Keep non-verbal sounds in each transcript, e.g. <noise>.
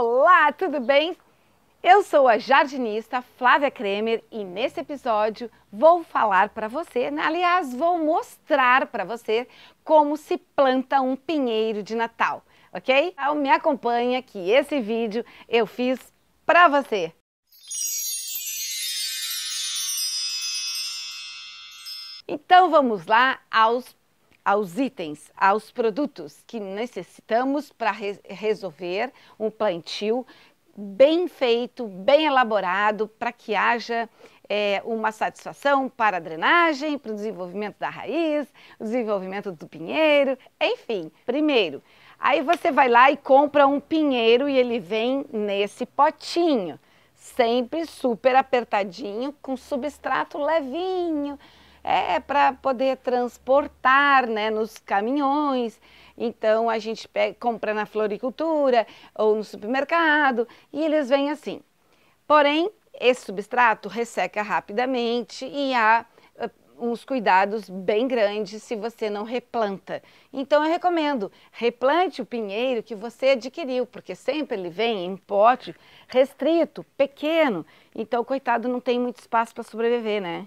Olá, tudo bem? Eu sou a jardinista Flávia Kremer e nesse episódio vou falar para você, né? aliás, vou mostrar para você como se planta um pinheiro de Natal, ok? Então me acompanha que esse vídeo eu fiz para você. Então vamos lá aos aos itens, aos produtos que necessitamos para re resolver um plantio bem feito, bem elaborado, para que haja é, uma satisfação para a drenagem, para o desenvolvimento da raiz, o desenvolvimento do pinheiro, enfim. Primeiro, aí você vai lá e compra um pinheiro e ele vem nesse potinho, sempre super apertadinho, com substrato levinho, é para poder transportar né, nos caminhões. Então a gente pega, compra na floricultura ou no supermercado e eles vêm assim. Porém, esse substrato resseca rapidamente e há uns cuidados bem grandes se você não replanta. Então eu recomendo, replante o pinheiro que você adquiriu, porque sempre ele vem em pote restrito, pequeno. Então, coitado, não tem muito espaço para sobreviver, né?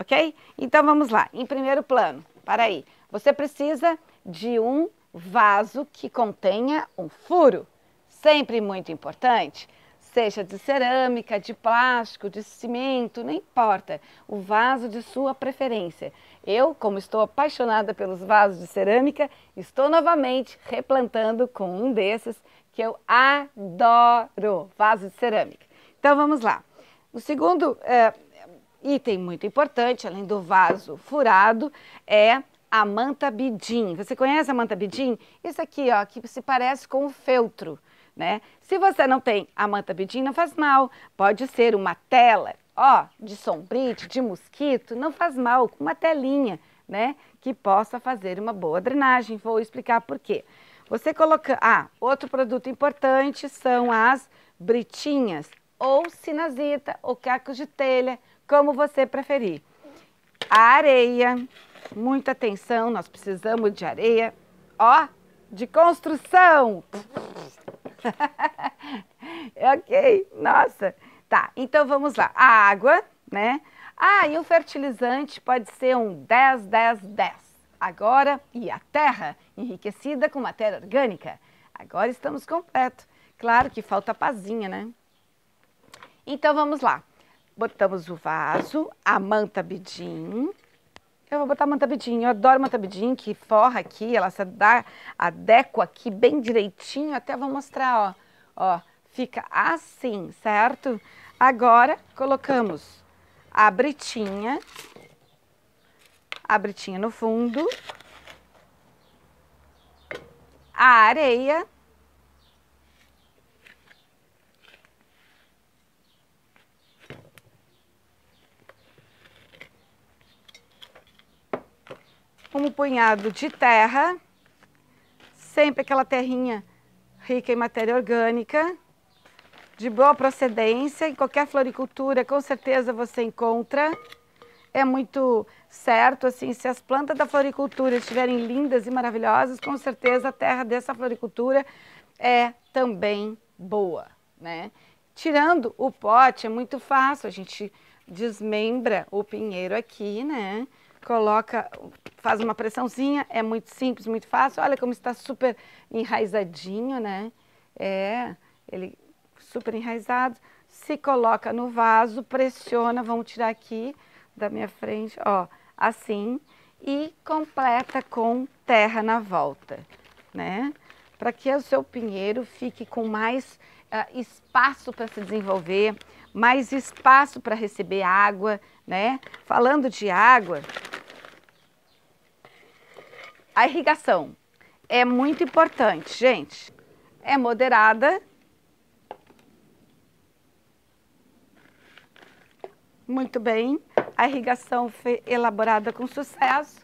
ok? Então vamos lá, em primeiro plano, para aí. Você precisa de um vaso que contenha um furo, sempre muito importante. Seja de cerâmica, de plástico, de cimento, não importa. O vaso de sua preferência. Eu, como estou apaixonada pelos vasos de cerâmica, estou novamente replantando com um desses que eu adoro, vaso de cerâmica. Então vamos lá. O segundo, eh, Item muito importante, além do vaso furado, é a manta bidim. Você conhece a manta bidim? Isso aqui, ó, que se parece com o feltro, né? Se você não tem a manta bidim, não faz mal. Pode ser uma tela, ó, de sombrite, de mosquito, não faz mal, com uma telinha, né? Que possa fazer uma boa drenagem. Vou explicar por quê. Você coloca... Ah, outro produto importante são as britinhas ou sinazita ou cacos de telha como você preferir. A areia, muita atenção, nós precisamos de areia, ó, de construção. <laughs> ok, nossa. Tá, então vamos lá. A água, né? Ah, e o fertilizante pode ser um 10, 10, 10. Agora, e a terra, enriquecida com matéria orgânica. Agora estamos completo. Claro que falta a pazinha, né? Então vamos lá. Botamos o vaso, a manta bidim. Eu vou botar a manta bidim. Eu adoro manta bidim, que forra aqui, ela se dá, adequa aqui bem direitinho. Até vou mostrar, ó. Ó, fica assim, certo? Agora, colocamos a britinha. A britinha no fundo. A areia um punhado de terra, sempre aquela terrinha rica em matéria orgânica, de boa procedência, em qualquer floricultura com certeza você encontra. É muito certo, assim, se as plantas da floricultura estiverem lindas e maravilhosas, com certeza a terra dessa floricultura é também boa, né? Tirando o pote, é muito fácil, a gente desmembra o pinheiro aqui, né? coloca, faz uma pressãozinha, é muito simples, muito fácil. Olha como está super enraizadinho, né? É, ele super enraizado. Se coloca no vaso, pressiona, vamos tirar aqui da minha frente, ó, assim. E completa com terra na volta, né? Para que o seu pinheiro fique com mais uh, espaço para se desenvolver, mais espaço para receber água, né? Falando de água, a irrigação é muito importante, gente. É moderada. Muito bem. A irrigação foi elaborada com sucesso.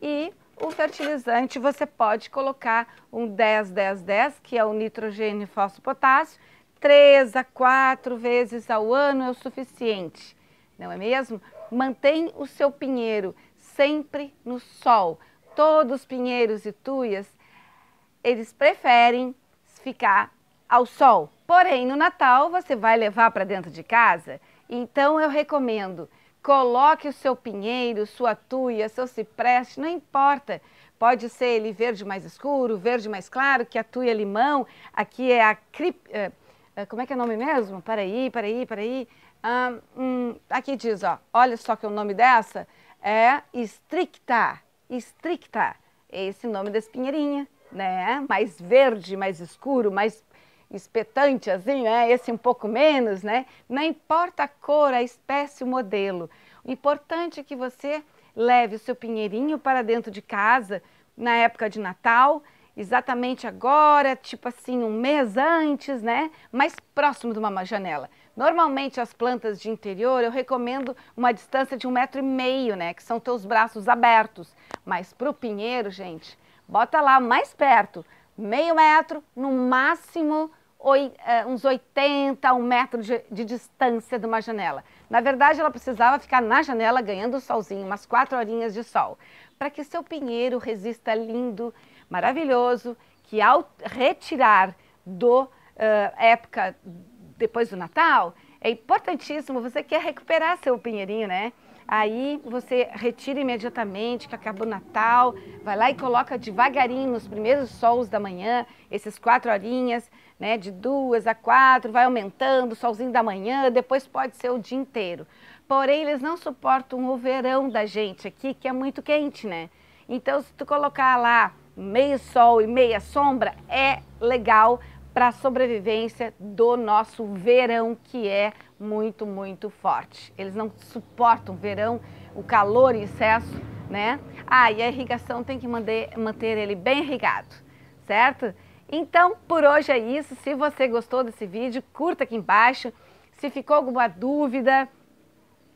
E o fertilizante você pode colocar um 10-10-10, que é o nitrogênio e fósforo potássio, três a quatro vezes ao ano é o suficiente, não é mesmo? Mantém o seu pinheiro sempre no sol, todos pinheiros e tuias, eles preferem ficar ao sol. Porém, no Natal você vai levar para dentro de casa, então eu recomendo, coloque o seu pinheiro, sua tuia, seu cipreste, não importa. Pode ser ele verde mais escuro, verde mais claro, que a tuia é limão, aqui é a eh, eh, como é que é o nome mesmo? Peraí, peraí, peraí. Ah, hum, aqui diz, ó, olha só que o nome dessa é stricta stricta, esse nome da espinheirinha, né? Mais verde, mais escuro, mais espetante, assim, né? Esse um pouco menos, né? Não importa a cor, a espécie, o modelo. O importante é que você leve o seu pinheirinho para dentro de casa na época de Natal, exatamente agora, tipo assim, um mês antes, né? Mais próximo de uma janela. Normalmente as plantas de interior eu recomendo uma distância de um metro e meio, né? Que são teus braços abertos. Mas para o pinheiro, gente, bota lá mais perto, meio metro, no máximo oi, uh, uns 80, um metro de, de, distância de uma janela. Na verdade, ela precisava ficar na janela ganhando o solzinho, umas quatro horinhas de sol, para que seu pinheiro resista lindo, maravilhoso, que ao retirar do uh, época depois do Natal, é importantíssimo, você quer recuperar seu pinheirinho, né? Aí você retira imediatamente que acabou o Natal, vai lá e coloca devagarinho nos primeiros sols da manhã, esses quatro horinhas, né, de duas a quatro, vai aumentando, solzinho da manhã, depois pode ser o dia inteiro. Porém, eles não suportam o verão da gente aqui, que é muito quente, né? Então, se tu colocar lá meio sol e meia sombra, é legal, para a sobrevivência do nosso verão, que é muito, muito forte. Eles não suportam verão, o calor em excesso, né? Ah, e a irrigação tem que manter, manter ele bem irrigado, certo? Então, por hoje é isso. Se você gostou desse vídeo, curta aqui embaixo. Se ficou alguma dúvida,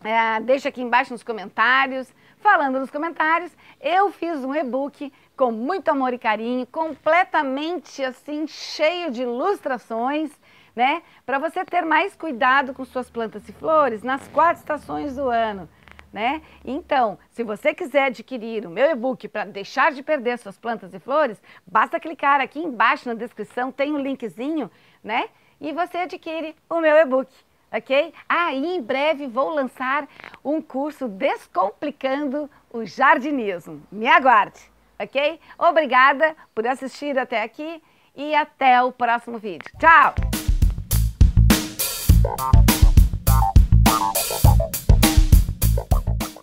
é, deixa aqui embaixo nos comentários falando nos comentários, eu fiz um e-book com muito amor e carinho, completamente assim, cheio de ilustrações, né? Para você ter mais cuidado com suas plantas e flores nas quatro estações do ano. Né? Então, se você quiser adquirir o meu e-book para deixar de perder suas plantas e flores, basta clicar aqui embaixo na descrição, tem um linkzinho, né? E você adquire o meu e-book ok? Ah, em breve vou lançar um curso Descomplicando o Jardinismo. Me aguarde, ok? Obrigada por assistir até aqui e até o próximo vídeo. Tchau!